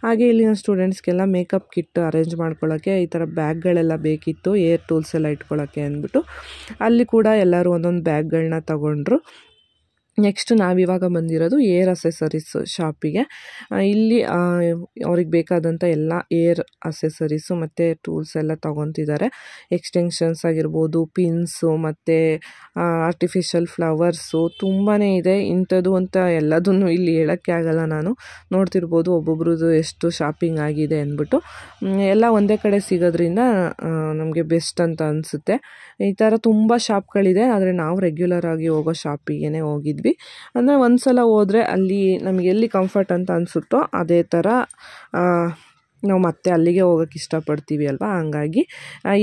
Speaker 1: ಹಾಗೆ ಇಲ್ಲಿನ ಸ್ಟೂಡೆಂಟ್ಸ್ಗೆಲ್ಲ ಮೇಕಪ್ ಕಿಟ್ ಅರ್ಥ ಅರೇಂಜ್ ಮಾಡ್ಕೊಳ್ಳೋಕ್ಕೆ ಈ ಥರ ಬ್ಯಾಗ್ಗಳೆಲ್ಲ ಬೇಕಿತ್ತು ಏರ್ ಟೂಲ್ಸ್ ಎಲ್ಲ ಇಟ್ಕೊಳ್ಳೋಕ್ಕೆ ಅಂದ್ಬಿಟ್ಟು ಅಲ್ಲಿ ಕೂಡ ಎಲ್ಲರೂ ಒಂದೊಂದು ಬ್ಯಾಗ್ಗಳನ್ನ ತಗೊಂಡ್ರು ನೆಕ್ಸ್ಟ್ ನಾವಿವಾಗ ಬಂದಿರೋದು ಏರ್ ಅಸೆಸರೀಸು ಶಾಪಿಗೆ ಇಲ್ಲಿ ಅವ್ರಿಗೆ ಬೇಕಾದಂಥ ಎಲ್ಲ ಏರ್ ಅಸೆಸರೀಸು ಮತ್ತು ಟೂಲ್ಸ್ ಎಲ್ಲ ತೊಗೊತಿದ್ದಾರೆ ಎಕ್ಸ್ಟೆನ್ಷನ್ಸ್ ಆಗಿರ್ಬೋದು ಪಿನ್ಸು ಮತ್ತು ಆರ್ಟಿಫಿಷಿಯಲ್ ಫ್ಲವರ್ಸು ತುಂಬಾ ಇದೆ ಇಂಥದ್ದು ಅಂತ ಎಲ್ಲದನ್ನು ಇಲ್ಲಿ ಹೇಳೋಕ್ಕೆ ಆಗಲ್ಲ ನಾನು ನೋಡ್ತಿರ್ಬೋದು ಒಬ್ಬೊಬ್ರದ್ದು ಎಷ್ಟು ಶಾಪಿಂಗ್ ಆಗಿದೆ ಅಂದ್ಬಿಟ್ಟು ಎಲ್ಲ ಒಂದೇ ಕಡೆ ಸಿಗೋದ್ರಿಂದ ನಮಗೆ ಬೆಸ್ಟ್ ಅಂತ ಅನಿಸುತ್ತೆ ಈ ಥರ ತುಂಬ ಶಾಪ್ಗಳಿದೆ ಆದರೆ ನಾವು ರೆಗ್ಯುಲರ್ ಆಗಿ ಹೋಗೋ ಶಾಪಿಗೆ ಹೋಗಿದ್ವಿ ಅಂದರೆ ಒಂದು ಸಲ ಹೋದರೆ ಅಲ್ಲಿ ನಮಗೆ ಎಲ್ಲಿ ಕಂಫರ್ಟ್ ಅಂತ ಅನಿಸುತ್ತೋ ಅದೇ ಥರ ನಾವು ಮತ್ತೆ ಅಲ್ಲಿಗೆ ಹೋಗೋಕ್ಕೆ ಇಷ್ಟಪಡ್ತೀವಿ ಅಲ್ವಾ ಹಂಗಾಗಿ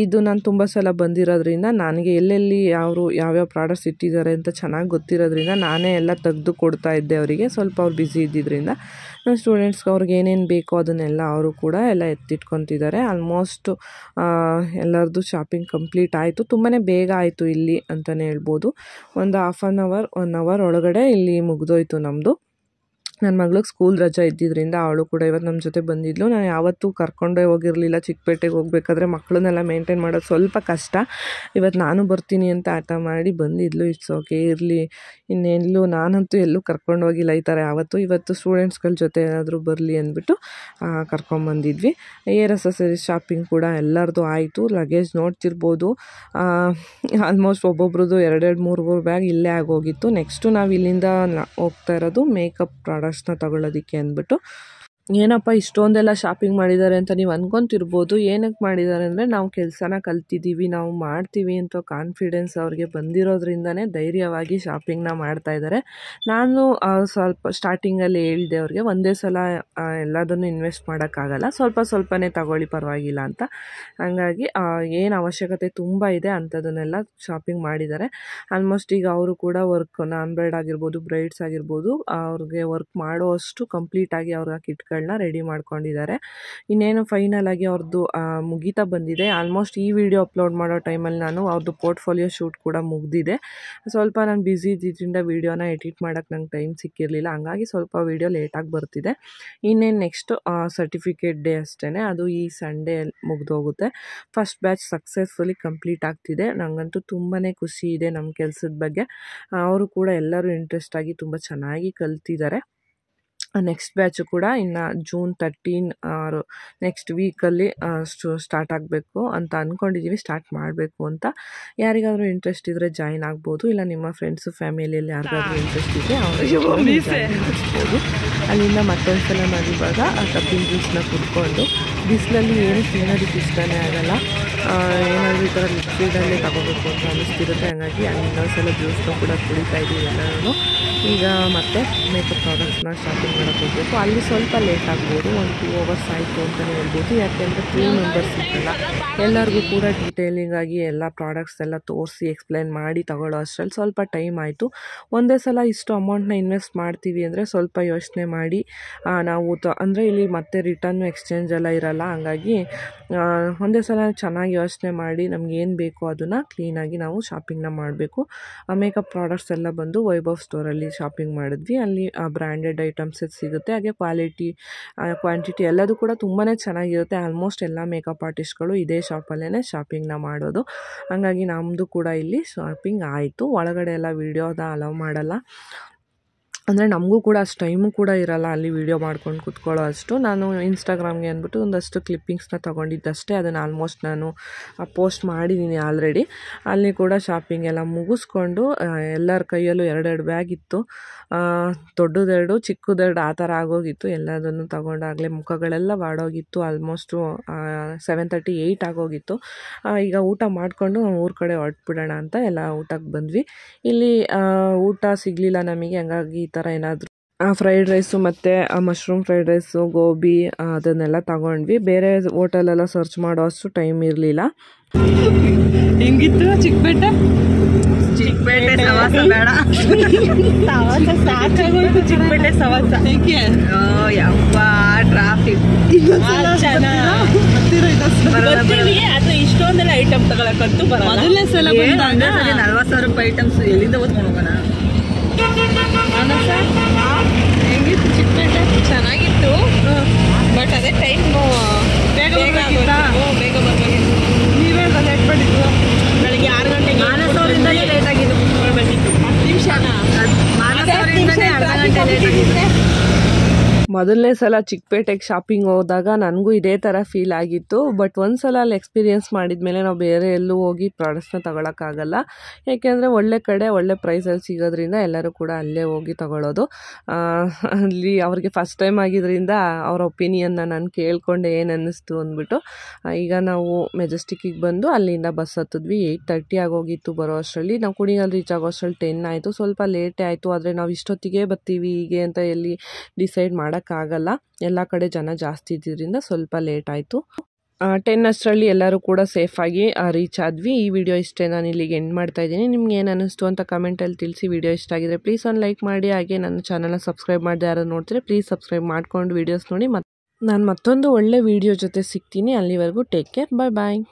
Speaker 1: ಇದು ನಾನು ತುಂಬ ಸಲ ಬಂದಿರೋದ್ರಿಂದ ನನಗೆ ಎಲ್ಲೆಲ್ಲಿ ಅವರು ಯಾವ್ಯಾವ ಪ್ರಾಡಕ್ಟ್ಸ್ ಇಟ್ಟಿದ್ದಾರೆ ಅಂತ ಚೆನ್ನಾಗಿ ಗೊತ್ತಿರೋದ್ರಿಂದ ನಾನೇ ಎಲ್ಲ ತೆಗೆದು ಕೊಡ್ತಾ ಇದ್ದೆ ಅವರಿಗೆ ಸ್ವಲ್ಪ ಅವ್ರು ಬ್ಯುಸಿ ಇದ್ದಿದ್ದರಿಂದ ಸ್ಟೂಡೆಂಟ್ಸ್ಗೆ ಅವ್ರಿಗೆ ಏನೇನು ಬೇಕೋ ಅದನ್ನೆಲ್ಲ ಅವರು ಕೂಡ ಎಲ್ಲ ಎತ್ತಿಟ್ಕೊತಿದ್ದಾರೆ ಆಲ್ಮೋಸ್ಟ್ ಎಲ್ಲರದ್ದು ಶಾಪಿಂಗ್ ಕಂಪ್ಲೀಟ್ ಆಯಿತು ತುಂಬಾ ಬೇಗ ಆಯಿತು ಇಲ್ಲಿ ಅಂತಲೇ ಹೇಳ್ಬೋದು ಒಂದು half an hour one hour ಒಳಗಡೆ ಇಲ್ಲಿ ಮುಗಿದೋಯ್ತು ನಮ್ಮದು ನನ್ನ ಮಗ್ಳಿಗೆ ಸ್ಕೂಲ್ ರಜೆ ಇದ್ದಿದ್ದರಿಂದ ಅವಳು ಕೂಡ ಇವತ್ತು ನಮ್ಮ ಜೊತೆ ಬಂದಿದ್ಲು ನಾನು ಯಾವತ್ತೂ ಕರ್ಕೊಂಡೇ ಹೋಗಿರಲಿಲ್ಲ ಚಿಕ್ಕಪೇಟೆಗೆ ಹೋಗಬೇಕಾದ್ರೆ ಮಕ್ಕಳನ್ನೆಲ್ಲ ಮೇಂಟೈನ್ ಮಾಡೋದು ಸ್ವಲ್ಪ ಕಷ್ಟ ಇವತ್ತು ನಾನು ಬರ್ತೀನಿ ಅಂತ ಆಟ ಮಾಡಿ ಬಂದಿದ್ಲು ಇಟ್ಸ್ ಓಕೆ ಇರಲಿ ಇನ್ನೆಲ್ಲೂ ನಾನಂತೂ ಎಲ್ಲೂ ಕರ್ಕೊಂಡು ಹೋಗಿಲ್ಲ ಈ ಥರ ಯಾವತ್ತು ಇವತ್ತು ಸ್ಟೂಡೆಂಟ್ಸ್ಗಳ ಜೊತೆ ಏನಾದರೂ ಬರಲಿ ಅಂದ್ಬಿಟ್ಟು ಕರ್ಕೊಂಬಂದಿದ್ವಿ ಏರ್ ಅಸೆಸರಿ ಶಾಪಿಂಗ್ ಕೂಡ ಎಲ್ಲರದು ಆಯಿತು ಲಗೇಜ್ ನೋಡ್ತಿರ್ಬೋದು ಆಲ್ಮೋಸ್ಟ್ ಒಬ್ಬೊಬ್ರದ್ದು ಎರಡೆರಡು ಮೂರು ಮೂರು ಬ್ಯಾಗ್ ಇಲ್ಲೇ ಆಗೋಗಿತ್ತು ನೆಕ್ಸ್ಟು ನಾವು ಇಲ್ಲಿಂದ ಹೋಗ್ತಾ ಇರೋದು ಮೇಕಪ್ ಪ್ರಾಡಕ್ಟ್ ಪ್ರಾಡಕ್ಟ್ಸ್ನ ತಗೊಳ್ಳೋದಿಕ್ಕೆ ಅಂದ್ಬಿಟ್ಟು ಏನಪ್ಪ ಇಷ್ಟೊಂದೆಲ್ಲ ಶಾಪಿಂಗ್ ಮಾಡಿದ್ದಾರೆ ಅಂತ ನೀವು ಅಂದ್ಕೊತಿರ್ಬೋದು ಏನಕ್ಕೆ ಮಾಡಿದ್ದಾರೆ ಅಂದರೆ ನಾವು ಕೆಲಸನ ಕಲ್ತಿದ್ದೀವಿ ನಾವು ಮಾಡ್ತೀವಿ ಅಂತ ಕಾನ್ಫಿಡೆನ್ಸ್ ಅವ್ರಿಗೆ ಬಂದಿರೋದ್ರಿಂದನೇ ಧೈರ್ಯವಾಗಿ ಶಾಪಿಂಗ್ನ ಇದ್ದಾರೆ ನಾನು ಸ್ವಲ್ಪ ಸ್ಟಾರ್ಟಿಂಗಲ್ಲಿ ಹೇಳಿದೆ ಅವ್ರಿಗೆ ಒಂದೇ ಸಲ ಎಲ್ಲದನ್ನು ಇನ್ವೆಸ್ಟ್ ಮಾಡೋಕ್ಕಾಗಲ್ಲ ಸ್ವಲ್ಪ ಸ್ವಲ್ಪನೇ ತಗೊಳ್ಳಿ ಪರವಾಗಿಲ್ಲ ಅಂತ ಹಾಗಾಗಿ ಏನು ಅವಶ್ಯಕತೆ ತುಂಬ ಇದೆ ಅಂಥದನ್ನೆಲ್ಲ ಶಾಪಿಂಗ್ ಮಾಡಿದ್ದಾರೆ ಆಲ್ಮೋಸ್ಟ್ ಈಗ ಅವರು ಕೂಡ ವರ್ಕ್ ನಾನ್ ಬ್ರೈಡ್ ಆಗಿರ್ಬೋದು ಬ್ರೈಡ್ಸ್ ಆಗಿರ್ಬೋದು ಅವ್ರಿಗೆ ವರ್ಕ್ ಮಾಡೋ ಅಷ್ಟು ಕಂಪ್ಲೀಟಾಗಿ ಅವ್ರಿಗೆ ಕಿಟ್ಕ ಡ್ರೆಸ್ಗಳನ್ನ ರೆಡಿ ಮಾಡ್ಕೊಂಡಿದ್ದಾರೆ ಇನ್ನೇನು ಫೈನಲ್ ಆಗಿ ಅವ್ರದ್ದು ಮುಗಿತಾ ಬಂದಿದೆ ಆಲ್ಮೋಸ್ಟ್ ಈ ವಿಡಿಯೋ ಅಪ್ಲೋಡ್ ಮಾಡೋ ಟೈಮಲ್ಲಿ ನಾನು ಅವ್ರದ್ದು ಪೋರ್ಟ್ಫೋಲಿಯೋ ಶೂಟ್ ಕೂಡ ಮುಗಿದಿದೆ ಸ್ವಲ್ಪ ನಾನು ಬ್ಯುಸಿ ಇದ್ದಿದ್ದರಿಂದ ವೀಡಿಯೋನ ಎಡಿಟ್ ಮಾಡೋಕ್ಕೆ ನಂಗೆ ಟೈಮ್ ಸಿಕ್ಕಿರಲಿಲ್ಲ ಹಂಗಾಗಿ ಸ್ವಲ್ಪ ವೀಡಿಯೋ ಲೇಟಾಗಿ ಬರ್ತಿದೆ ಇನ್ನೇನು ನೆಕ್ಸ್ಟ್ ಸರ್ಟಿಫಿಕೇಟ್ ಡೇ ಅಷ್ಟೇ ಅದು ಈ ಸಂಡೇ ಮುಗಿದೋಗುತ್ತೆ ಫಸ್ಟ್ ಬ್ಯಾಚ್ ಸಕ್ಸಸ್ಫುಲಿ ಕಂಪ್ಲೀಟ್ ಆಗ್ತಿದೆ ನನಗಂತೂ ತುಂಬಾ ಖುಷಿ ಇದೆ ನಮ್ಮ ಕೆಲಸದ ಬಗ್ಗೆ ಅವರು ಕೂಡ ಎಲ್ಲರೂ ಇಂಟ್ರೆಸ್ಟಾಗಿ ಆಗಿ ತುಂಬ ಚೆನ್ನಾಗಿ ಕಲ್ತಿದ್ದಾರೆ ನೆಕ್ಸ್ಟ್ ಬ್ಯಾಚು ಕೂಡ ಇನ್ನು ಜೂನ್ ತರ್ಟೀನ್ ಆರು ನೆಕ್ಸ್ಟ್ ವೀಕಲ್ಲಿ ಸ್ಟಾರ್ಟ್ ಆಗಬೇಕು ಅಂತ ಅಂದ್ಕೊಂಡಿದ್ದೀವಿ ಸ್ಟಾರ್ಟ್ ಮಾಡಬೇಕು ಅಂತ ಯಾರಿಗಾದರೂ ಇಂಟ್ರೆಸ್ಟ್ ಇದ್ದರೆ ಜಾಯಿನ್ ಆಗ್ಬೋದು ಇಲ್ಲ ನಿಮ್ಮ ಫ್ರೆಂಡ್ಸು ಫ್ಯಾಮಿಲಿಯಲ್ಲಿ ಯಾರಿಗಾದರೂ ಇಂಟ್ರೆಸ್ಟ್ ಇದೆ ಅವರಿಗೆ ಅಲ್ಲಿಂದ ಮತ್ತೊಂದು ಸಲ ನಾವು ಇವಾಗ ಕಬ್ಬಿನ ಜ್ಯೂಸನ್ನ ಕುಡ್ಕೊಂಡು ಬಿಸಿಲಲ್ಲಿ ಏನು ತಿನ್ನೋದಕ್ಕೆ ಇಷ್ಟನೇ ಆಗಲ್ಲ ಏನಾದರೂ ಈ ಥರ ಲಿಕ್ವಿಡಲ್ಲೇ ತಗೋಬೇಕು ಅಂತ ಅನ್ನಿಸ್ತಿರುತ್ತೆ ಹಾಗಾಗಿ ಅಲ್ಲಿ ಇನ್ನೊಂದು ಸಲ ಜ್ಯೂಸ್ನ ಕೂಡ ಕುಡಿತಾ ಇದ್ದೀವಿ ಎಲ್ಲರೂ ಈಗ ಮತ್ತೆ ಮೇಕಪ್ ಪ್ರಾಡಕ್ಟ್ಸ್ನ ಶಾಪಿಂಗ್ ಮಾಡೋಕ್ಕೆ ಹೋಗಬೇಕು ಅಲ್ಲಿ ಸ್ವಲ್ಪ ಲೇಟ್ ಆಗ್ಬೋದು ಒಂದು ಟೂ ಅವರ್ಸ್ ಆಯಿತು ಅಂತಲೇ ಹೇಳ್ಬೋದು ಯಾಕೆಂದರೆ ಫ್ರೀ ಮೆಂಬರ್ಸ್ ಇರ್ತಲ್ಲ ಎಲ್ಲರಿಗೂ ಕೂಡ ಡೀಟೇಲಿಂಗಾಗಿ ಎಲ್ಲ ಪ್ರಾಡಕ್ಟ್ಸ್ ಎಲ್ಲ ತೋರಿಸಿ ಎಕ್ಸ್ಪ್ಲೈನ್ ಮಾಡಿ ತಗೊಳ್ಳೋ ಅಷ್ಟರಲ್ಲಿ ಸ್ವಲ್ಪ ಟೈಮ್ ಆಯಿತು ಒಂದೇ ಸಲ ಇಷ್ಟು ಅಮೌಂಟ್ನ ಇನ್ವೆಸ್ಟ್ ಮಾಡ್ತೀವಿ ಅಂದರೆ ಸ್ವಲ್ಪ ಯೋಚನೆ ಮಾಡಿ ನಾವು ತ ಅಂದರೆ ಇಲ್ಲಿ ಮತ್ತೆ ರಿಟರ್ನ್ ಎಕ್ಸ್ಚೇಂಜ್ ಎಲ್ಲ ಇರಲ್ಲ ಹಾಗಾಗಿ ಒಂದೇ ಸಲ ಚೆನ್ನಾಗಿ ಯೋಚನೆ ಮಾಡಿ ನಮ್ಗೆ ಏನು ಬೇಕೋ ಅದನ್ನು ಕ್ಲೀನಾಗಿ ನಾವು ಶಾಪಿಂಗ್ನ ಮಾಡಬೇಕು ಮೇಕಪ್ ಪ್ರಾಡಕ್ಟ್ಸ್ ಎಲ್ಲ ಬಂದು ವೈಭವ್ ಸ್ಟೋರಲ್ಲಿ ಶಾಪಿಂಗ್ ಮಾಡಿದ್ವಿ ಅಲ್ಲಿ ಬ್ರ್ಯಾಂಡೆಡ್ ಐಟಮ್ಸ್ ಸಿಗುತ್ತೆ ಹಾಗೆ ಕ್ವಾಲಿಟಿ ಕ್ವಾಂಟಿಟಿ ಎಲ್ಲದೂ ಕೂಡ ತುಂಬಾ ಚೆನ್ನಾಗಿರುತ್ತೆ ಆಲ್ಮೋಸ್ಟ್ ಎಲ್ಲ ಮೇಕಪ್ ಆರ್ಟಿಸ್ಟ್ಗಳು ಇದೇ ಶಾಪಲ್ಲೇ ಶಾಪಿಂಗ್ನ ಮಾಡೋದು ಹಾಗಾಗಿ ನಮ್ಮದು ಕೂಡ ಇಲ್ಲಿ ಶಾಪಿಂಗ್ ಆಯಿತು ಒಳಗಡೆ ಎಲ್ಲ ವೀಡಿಯೋದ ಅಲೋ ಮಾಡಲ್ಲ ಅಂದರೆ ನಮಗೂ ಕೂಡ ಅಷ್ಟು ಟೈಮು ಕೂಡ ಇರಲ್ಲ ಅಲ್ಲಿ ವೀಡಿಯೋ ಮಾಡ್ಕೊಂಡು ಕುತ್ಕೊಳ್ಳೋ ಅಷ್ಟು ನಾನು ಇನ್ಸ್ಟಾಗ್ರಾಮ್ಗೆ ಅಂದ್ಬಿಟ್ಟು ಒಂದಷ್ಟು ಕ್ಲಿಪ್ಪಿಂಗ್ಸ್ನ ತೊಗೊಂಡಿದ್ದಷ್ಟೇ ಅದನ್ನು ಆಲ್ಮೋಸ್ಟ್ ನಾನು ಪೋಸ್ಟ್ ಮಾಡಿದ್ದೀನಿ ಆಲ್ರೆಡಿ ಅಲ್ಲಿ ಕೂಡ ಶಾಪಿಂಗ್ ಎಲ್ಲ ಮುಗಿಸ್ಕೊಂಡು ಎಲ್ಲರ ಕೈಯಲ್ಲೂ ಎರಡೆರಡು ಬ್ಯಾಗ್ ಇತ್ತು ದೊಡ್ಡದೆರಡು ಚಿಕ್ಕದೆರಡು ಆ ಥರ ಆಗೋಗಿತ್ತು ಎಲ್ಲದನ್ನು ತೊಗೊಂಡಾಗಲೇ ಮುಖಗಳೆಲ್ಲ ಬಾಡೋಗಿತ್ತು ಆಲ್ಮೋಸ್ಟು ಸೆವೆನ್ ತರ್ಟಿ ಏಯ್ಟ್ ಆಗೋಗಿತ್ತು ಈಗ ಊಟ ಮಾಡಿಕೊಂಡು ಊರ ಕಡೆ ಬಿಡೋಣ ಅಂತ ಎಲ್ಲ ಊಟಕ್ಕೆ ಬಂದ್ವಿ ಇಲ್ಲಿ ಊಟ ಸಿಗಲಿಲ್ಲ ನಮಗೆ ಹಂಗಾಗಿ ಥರ ಏನಾದರೂ ಆ ಫ್ರೈಡ್ ರೈಸು ಮತ್ತು ಆ ಮಶ್ರೂಮ್ ಫ್ರೈಡ್ ರೈಸು ಗೋಬಿ ಅದನ್ನೆಲ್ಲ ತಗೊಂಡ್ವಿ ಬೇರೆ ಹೋಟೆಲೆಲ್ಲ ಸರ್ಚ್ ಮಾಡೋ ಅಷ್ಟು ಟೈಮ್ ಇರಲಿಲ್ಲ ಹಿಂಗಿತ್ತು ಚಿಕ್ಕಪೇಟೆ ಚಿಕ್ಕಪೇಟೆ ಸವಾಸ ಬೇಡ ಸವಾಸ ಸಾಕಾಗೋಯ್ತು ಚಿಕ್ಕಪೇಟೆ ಸವಾಸ ಯಪ್ಪ ಟ್ರಾಫಿಕ್ ಇಷ್ಟೊಂದೆಲ್ಲ ಐಟಮ್ ತಗೊಳಕ್ಕಂತೂ ಬರಲ್ಲ ಸಲ ಬಂದಾಗ ನಲ್ವತ್ತು ಸಾವಿರ ರೂಪಾಯಿ ಐಟಮ್ಸ್ ಎಲ್ಲಿಂದ ಓದ್ಕೊಂಡು ಹೋಗೋಣ ಹೆಂಗಿತ್ತು ಚೆನ್ನಾಗಿತ್ತು ಬಟ್ ಅದೇ ಟೈಮ್ ಬೇಗ ಬೇಗ ಬರ್ಬೇಕಿತ್ತು ನೀವೇ ಲೇಟ್ ಮಾಡಿದ್ದು ಬೆಳಗ್ಗೆ ಆರು ಗಂಟೆಗೆ ನಿಮಿಷ ಅರ್ಧ ಗಂಟೆ ಲೇಟ್ ಮೊದಲನೇ ಸಲ ಚಿಕ್ಕಪೇಟೆಗೆ ಶಾಪಿಂಗ್ ಹೋದಾಗ ನನಗೂ ಇದೇ ಥರ ಫೀಲ್ ಆಗಿತ್ತು ಬಟ್ ಒಂದು ಸಲ ಅಲ್ಲಿ ಎಕ್ಸ್ಪೀರಿಯೆನ್ಸ್ ಮಾಡಿದ್ಮೇಲೆ ನಾವು ಬೇರೆ ಎಲ್ಲೂ ಹೋಗಿ ಪ್ರಾಡಕ್ಟ್ಸ್ನ ತೊಗೊಳಕ್ಕಾಗಲ್ಲ ಯಾಕೆಂದರೆ ಒಳ್ಳೆ ಕಡೆ ಒಳ್ಳೆ ಪ್ರೈಸಲ್ಲಿ ಸಿಗೋದ್ರಿಂದ ಎಲ್ಲರೂ ಕೂಡ ಅಲ್ಲೇ ಹೋಗಿ ತಗೊಳ್ಳೋದು ಅಲ್ಲಿ ಅವ್ರಿಗೆ ಫಸ್ಟ್ ಟೈಮ್ ಆಗಿದ್ದರಿಂದ ಅವ್ರ ಒಪಿನಿಯನ್ನ ನಾನು ಕೇಳಿಕೊಂಡೆ ಏನು ಅನ್ನಿಸ್ತು ಅಂದ್ಬಿಟ್ಟು ಈಗ ನಾವು ಮೆಜೆಸ್ಟಿಕ್ಕಿಗೆ ಬಂದು ಅಲ್ಲಿಂದ ಬಸ್ ಹತ್ತಿದ್ವಿ ಏಯ್ಟ್ ತರ್ಟಿ ಆಗೋಗಿತ್ತು ಬರೋ ಅಷ್ಟರಲ್ಲಿ ನಾವು ಕುಣಿಗಲ್ಲಿ ರೀಚ್ ಆಗೋ ಅಷ್ಟರಲ್ಲಿ ಟೆನ್ ಆಯಿತು ಸ್ವಲ್ಪ ಲೇಟೇ ಆಯಿತು ಆದರೆ ನಾವು ಇಷ್ಟೊತ್ತಿಗೆ ಬರ್ತೀವಿ ಹೀಗೆ ಅಂತ ಎಲ್ಲಿ ಡಿಸೈಡ್ ಮಾಡೋಕ್ಕೆ ಮಾಡೋಕ್ಕಾಗಲ್ಲ ಎಲ್ಲ ಕಡೆ ಜನ ಜಾಸ್ತಿ ಇದ್ದಿದ್ದರಿಂದ ಸ್ವಲ್ಪ ಲೇಟ್ ಆಯಿತು ಟೆನ್ ಅಷ್ಟರಲ್ಲಿ ಎಲ್ಲರೂ ಕೂಡ ಸೇಫಾಗಿ ರೀಚ್ ಆದ್ವಿ ಈ ವಿಡಿಯೋ ಇಷ್ಟೇ ನಾನು ಇಲ್ಲಿಗೆ ಎಂಡ್ ಮಾಡ್ತಾ ಇದ್ದೀನಿ ನಿಮ್ಗೆ ಏನು ಅನ್ನಿಸ್ತು ಅಂತ ಕಮೆಂಟಲ್ಲಿ ತಿಳಿಸಿ ವಿಡಿಯೋ ಇಷ್ಟ ಆಗಿದ್ರೆ ಪ್ಲೀಸ್ ಒಂದು ಲೈಕ್ ಮಾಡಿ ಹಾಗೆ ನನ್ನ ಚಾನಲ್ನ ಸಬ್ಸ್ಕ್ರೈಬ್ ಮಾಡಿದೆ ಯಾರು ನೋಡಿದ್ರೆ ಪ್ಲೀಸ್ ಸಬ್ಸ್ಕ್ರೈಬ್ ಮಾಡ್ಕೊಂಡು ವೀಡಿಯೋಸ್ ನೋಡಿ ಮತ್ತು ನಾನು ಮತ್ತೊಂದು ಒಳ್ಳೆ ವಿಡಿಯೋ ಜೊತೆ ಸಿಗ್ತೀನಿ ಅಲ್ಲಿವರೆಗೂ ಟೇಕ್ ಕೇರ್ ಬಾಯ್ ಬಾಯ್